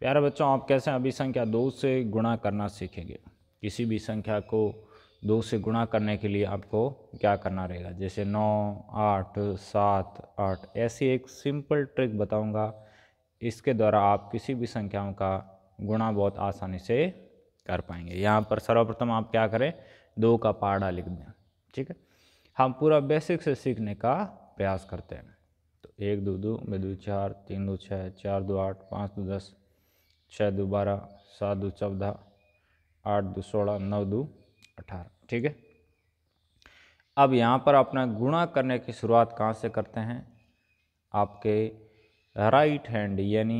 प्यारे बच्चों आप कैसे अभी संख्या दो से गुणा करना सीखेंगे किसी भी संख्या को दो से गुणा करने के लिए आपको क्या करना रहेगा जैसे नौ आठ सात आठ ऐसी एक सिंपल ट्रिक बताऊंगा इसके द्वारा आप किसी भी संख्याओं का गुणा बहुत आसानी से कर पाएंगे यहाँ पर सर्वप्रथम आप क्या करें दो का पहाड़ा लिख दें ठीक है हम पूरा बेसिक से सीखने का प्रयास करते हैं तो एक दो दो में दो चार तीन दो छः चार दो आठ पाँच दो दस छः दो बारह सात दो चौदह आठ दो सोलह नौ दो अठारह ठीक है अब यहाँ पर अपना गुणा करने की शुरुआत कहाँ से करते हैं आपके राइट हैंड यानी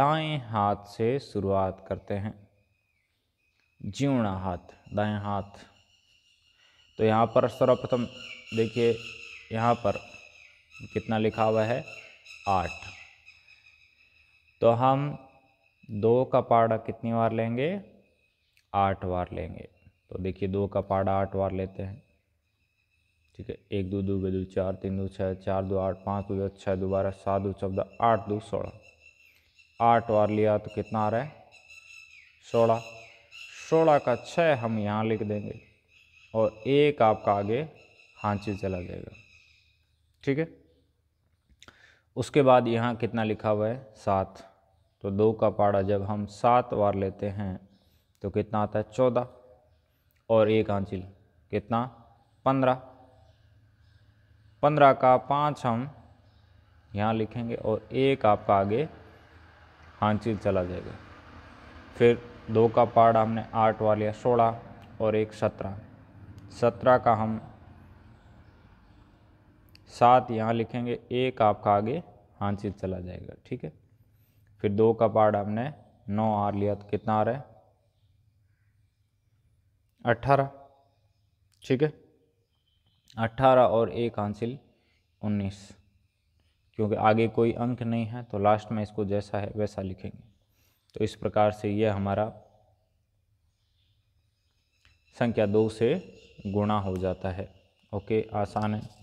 दाएं हाथ से शुरुआत करते हैं जीवणा हाथ दाएं हाथ तो यहाँ पर सर्वप्रथम देखिए यहाँ पर कितना लिखा हुआ है आठ तो हम दो का पाड़ा कितनी बार लेंगे आठ बार लेंगे तो देखिए दो का पाड़ा आठ बार लेते हैं ठीक है एक दो दो दो चार तीन दो छः चार दो आठ पाँच दो छः दो बारह सात दो चौदह आठ दो सोलह आठ बार लिया तो कितना आ रहा है सोलह सोलह का छः हम यहाँ लिख देंगे और एक आपका आगे हाँची चला जाएगा ठीक है उसके बाद यहाँ कितना लिखा हुआ है सात तो दो का पाड़ा जब हम सात बार लेते हैं तो कितना आता है चौदह और एक आंचिल कितना पंद्रह पंद्रह का पाँच हम यहाँ लिखेंगे और एक आपका आगे आंचिल चला जाएगा फिर दो का पाड़ा हमने आठ बार लिया सोलह और एक सत्रह सत्रह का हम सात यहाँ लिखेंगे एक आपका आगे आंचिल चला जाएगा ठीक है फिर दो का पार्ट हमने नौ आर लिया तो कितना आ रहा है अट्ठारह ठीक है अट्ठारह और एक हासिल उन्नीस क्योंकि आगे कोई अंक नहीं है तो लास्ट में इसको जैसा है वैसा लिखेंगे तो इस प्रकार से यह हमारा संख्या दो से गुणा हो जाता है ओके आसान है